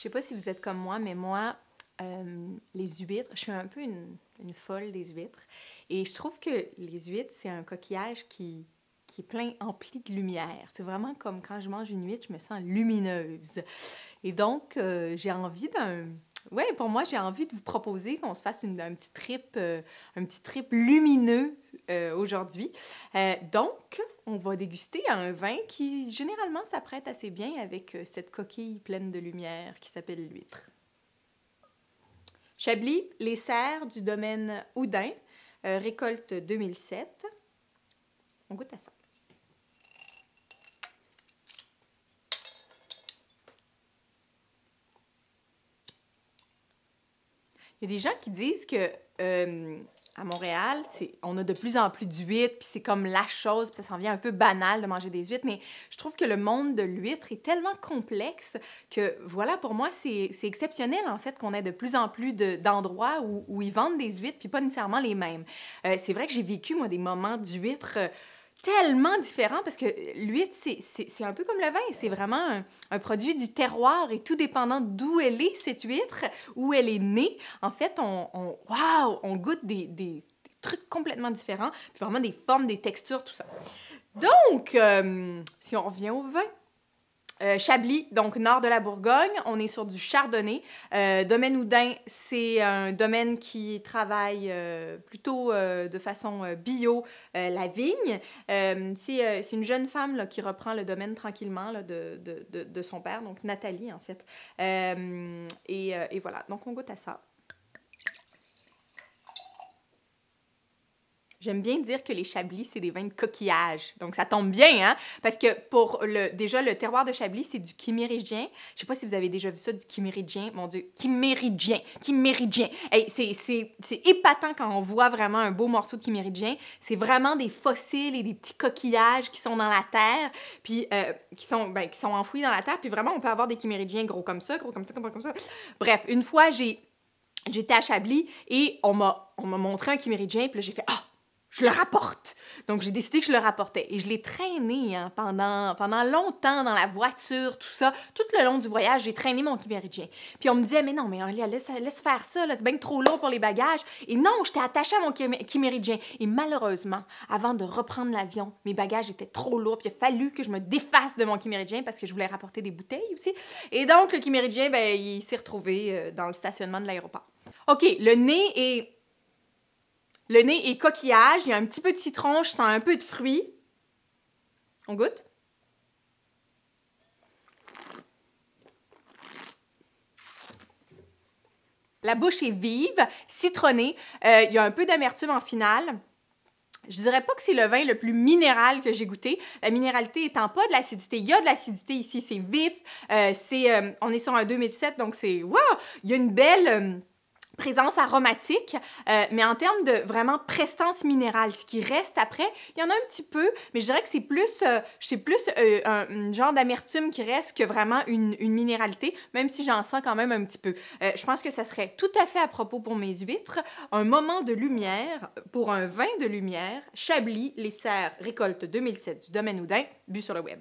Je sais pas si vous êtes comme moi, mais moi, euh, les huîtres, je suis un peu une, folle des huîtres. Et je trouve que les huîtres, c'est un coquillage qui, qui est plein, empli de lumière. C'est vraiment comme quand je mange une huître, je me sens lumineuse. Et donc, euh, j'ai envie d'un oui, pour moi, j'ai envie de vous proposer qu'on se fasse un, petit trip, euh, un petit trip lumineux euh, aujourd'hui. Euh, donc, on va déguster un vin qui, généralement, s'apprête assez bien avec cette coquille pleine de lumière qui s'appelle l'huître. Chablis, les serres du domaine Houdin, récolte 2007. On goûte à ça. Il y a des gens qui disent que euh, à Montréal, on a de plus en plus d'huîtres, puis c'est comme la chose, puis ça s'en vient un peu banal de manger des huîtres, mais je trouve que le monde de l'huître est tellement complexe que, voilà, pour moi, c'est exceptionnel, en fait, qu'on ait de plus en plus d'endroits où, où, ils vendent des huîtres, puis pas nécessairement les mêmes. Euh, c'est vrai que j'ai vécu, moi, des moments d'huîtres tellement différent parce que l'huître, c'est un peu comme le vin. C'est vraiment un, produit du terroir et tout dépendant d'où elle est, cette huître, où elle est née. En fait, on, on, on goûte des, trucs complètement différents, puis vraiment des formes, des textures, tout ça. Donc, euh, si on revient au vin, euh, Chablis, donc nord de la Bourgogne, on est sur du Chardonnay. Euh, domaine Houdin, c'est un domaine qui travaille euh, plutôt de façon bio la vigne. c'est une jeune femme qui reprend le domaine tranquillement de, son père, donc Nathalie en fait. et, voilà, donc on goûte à ça. J'aime bien dire que les Chablis, c'est des vins de coquillages. Donc, ça tombe bien, hein? Parce que pour le, déjà, le terroir de Chablis, c'est du quiméridien. Je sais pas si vous avez déjà vu ça, du quiméridien. Mon Dieu, quiméridien, quiméridien. c'est épatant quand on voit vraiment un beau morceau de quiméridien. C'est vraiment des fossiles et des petits coquillages qui sont dans la terre, puis euh, qui, sont, ben, qui sont enfouis dans la terre. Puis vraiment, on peut avoir des chiméridiens gros comme ça, gros comme ça, gros comme ça. Bref, une fois, j'ai j'étais à Chablis et on m'a montré un chiméridien, puis là, j'ai fait ah, « je le rapporte. Donc, j'ai décidé que je le rapportais. Et je l'ai traîné hein, pendant, pendant longtemps dans la voiture, tout ça. Tout le long du voyage, j'ai traîné mon kiméridien. Puis on me disait, mais non, mais Alia, laisse, faire ça, c'est bien trop lourd pour les bagages. Et non, j'étais attachée à mon kiméridien. Et malheureusement, avant de reprendre l'avion, mes bagages étaient trop lourds. Puis il a fallu que je me défasse de mon kiméridien parce que je voulais rapporter des bouteilles aussi. Et donc, le kiméridien, ben, il s'est retrouvé euh, dans le stationnement de l'aéroport. OK, le nez est le nez est coquillage, il y a un petit peu de citron, je sens un peu de fruits. On goûte? La bouche est vive, citronnée, euh, il y a un peu d'amertume en finale. Je dirais pas que c'est le vin le plus minéral que j'ai goûté. La minéralité étant pas de l'acidité. Il y a de l'acidité ici, c'est vif. Euh, c'est, euh, on est sur un 2007, donc c'est... Wow! Il y a une belle présence aromatique, euh, mais en termes de vraiment prestance minérale, ce qui reste après, il y en a un petit peu, mais je dirais que c'est plus, euh, plus euh, un, genre d'amertume qui reste que vraiment une, minéralité, même si j'en sens quand même un petit peu. je pense que ça serait tout à fait à propos pour mes huîtres, un moment de lumière pour un vin de lumière, Chablis, les serres, récolte 2007 du domaine Houdin, bu sur le web.